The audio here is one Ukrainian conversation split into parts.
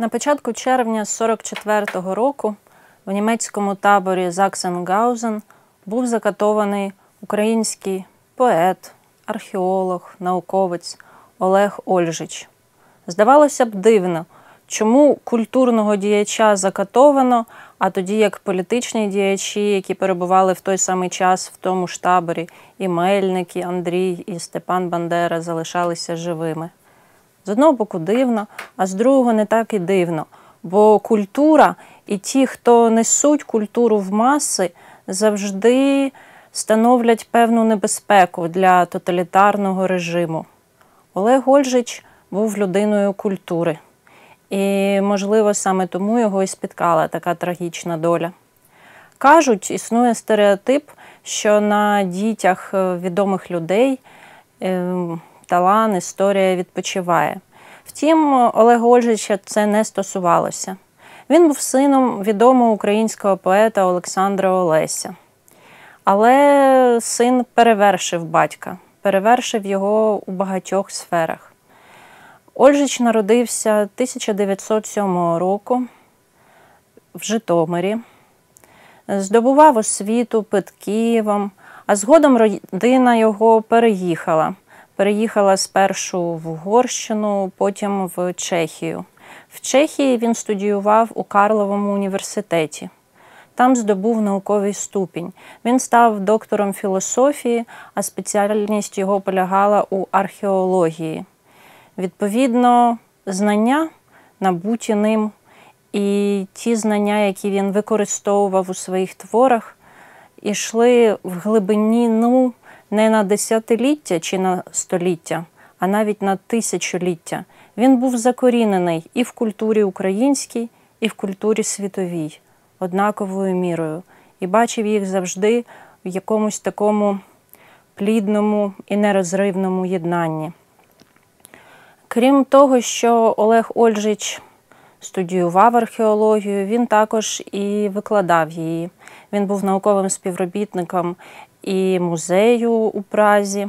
На початку червня 44-го року в німецькому таборі Заксенгаузен був закатований український поет, археолог, науковець Олег Ольжич. Здавалося б, дивно, чому культурного діяча закатовано, а тоді як політичні діячі, які перебували в той самий час в тому ж таборі, і Мельник, і Андрій, і Степан Бандера залишалися живими. З одного боку, дивно, а з другого не так і дивно. Бо культура і ті, хто несуть культуру в маси, завжди становлять певну небезпеку для тоталітарного режиму. Олег Ольжич був людиною культури, і, можливо, саме тому його і спіткала така трагічна доля. Кажуть, існує стереотип, що на дітях е, відомих людей ем, талан, історія відпочиває. Втім, Олега Ольжича це не стосувалося. Він був сином відомого українського поета Олександра Олеся. Але син перевершив батька, перевершив його у багатьох сферах. Ольжич народився 1907 року в Житомирі, здобував освіту під Києвом, а згодом родина його переїхала. Переїхала спершу в Угорщину, потім в Чехію. В Чехії він студіював у Карловому університеті. Там здобув науковий ступінь. Він став доктором філософії, а спеціальність його полягала у археології. Відповідно, знання набуті ним, і ті знання, які він використовував у своїх творах, ішли в глибині. ну, не на десятиліття чи на століття, а навіть на тисячоліття. Він був закорінений і в культурі українській, і в культурі світовій, однаковою мірою, і бачив їх завжди в якомусь такому плідному і нерозривному єднанні. Крім того, що Олег Ольжич студіював археологію, він також і викладав її. Він був науковим співробітником і музею у Празі,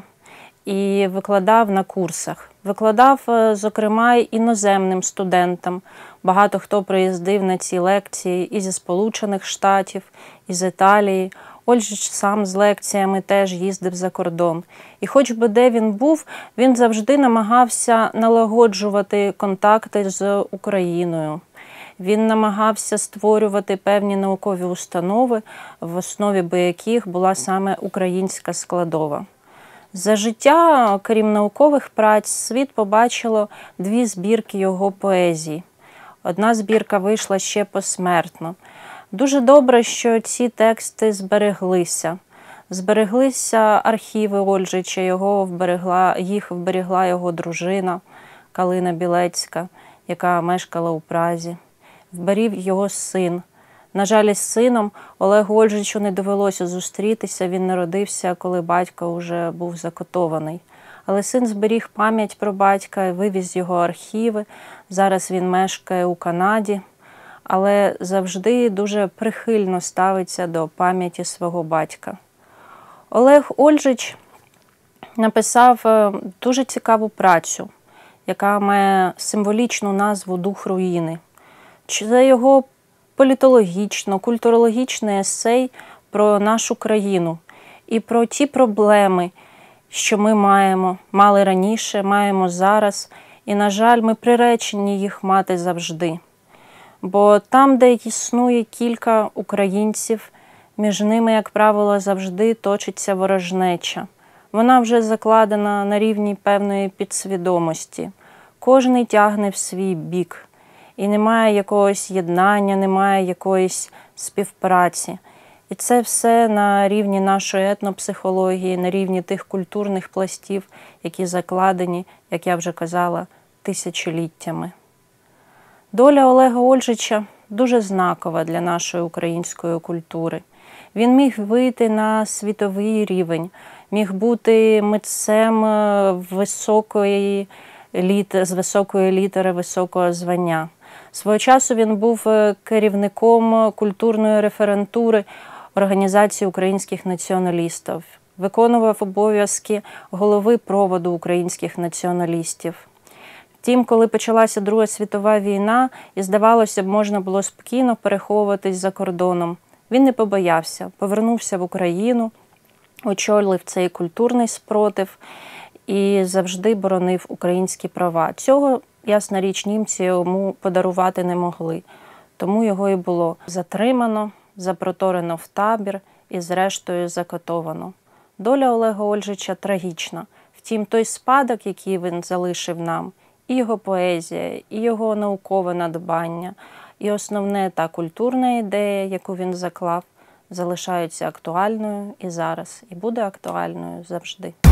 і викладав на курсах. Викладав, е, зокрема, іноземним студентам. Багато хто приїздив на ці лекції і зі Сполучених Штатів, і з Італії. Ольжич сам з лекціями теж їздив за кордон. І хоч би де він був, він завжди намагався налагоджувати контакти з Україною. Він намагався створювати певні наукові установи, в основі би яких була саме українська складова. За життя, крім наукових праць, світ побачило дві збірки його поезії. Одна збірка вийшла ще посмертно. Дуже добре, що ці тексти збереглися. Збереглися архіви Ольжича, його вберегла, їх вберегла його дружина Калина Білецька, яка мешкала у Празі вберів його син. На жаль, з сином Олегу Ольжичу не довелося зустрітися. Він народився, коли батько вже був закотований. Але син зберіг пам'ять про батька, вивіз його архіви. Зараз він мешкає у Канаді, але завжди дуже прихильно ставиться до пам'яті свого батька. Олег Ольжич написав е, дуже цікаву працю, яка має символічну назву Дух руїни. Чи це його політологічно, культурологічний есей про нашу країну і про ті проблеми, що ми маємо, мали раніше, маємо зараз. І, на жаль, ми приречені їх мати завжди. Бо там, де існує кілька українців, між ними, як правило, завжди точиться ворожнеча. Вона вже закладена на рівні певної підсвідомості. Кожний тягне в свій бік і немає якогось єднання, немає якоїсь співпраці. І це все на рівні нашої етнопсихології, на рівні тих культурних пластів, які закладені, як я вже казала, тисячоліттями. Доля Олега Ольжича дуже знакова для нашої української культури. Він міг вийти на світовий рівень, міг бути митцем е, високої літери, з високої літери високого звання. Свого часу він був е, керівником культурної референтури організації українських націоналістів, виконував обов'язки голови проводу українських націоналістів. Втім, коли почалася Друга світова війна, і здавалося б, можна було спокійно переховуватись за кордоном. Він не побоявся, повернувся в Україну, очолив цей культурний спротив і завжди боронив українські права. Цього Ясна річ, німці йому подарувати не могли, тому його і було затримано, запроторено в табір і, зрештою, закатовано. Доля Олега Ольжича трагічна. Втім, той спадок, який він залишив нам, і його поезія, і його наукове надбання, і основне та культурна ідея, яку він заклав, залишаються актуальною і зараз, і буде актуальною завжди.